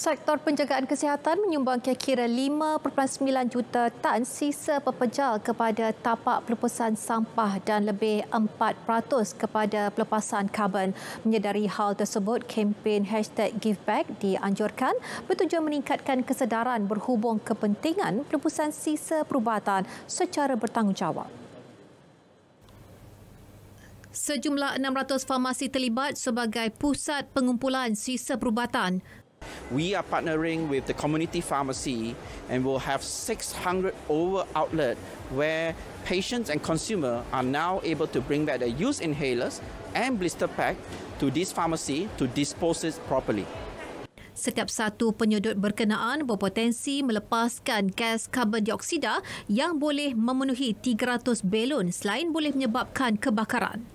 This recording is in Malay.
Sektor penjagaan kesihatan menyumbang kira-kira 5.9 juta tan sisa pepejal kepada tapak pelepasan sampah dan lebih 4% kepada pelepasan karbon. Menyedari hal tersebut, kempen hashtag GiveBack dianjurkan bertujuan meningkatkan kesedaran berhubung kepentingan pelepasan sisa perubatan secara bertanggungjawab. Sejumlah 600 farmasi terlibat sebagai pusat pengumpulan sisa perubatan. We are partnering with the community pharmacy and will have 600 over outlet where patients and consumer are now able to bring back their used inhalers and blister pack to this pharmacy to dispose it properly. Setiap satu penyedut berkenaan berpotensi melepaskan gas karbon dioksida yang boleh memenuhi 300 belon selain boleh menyebabkan kebakaran.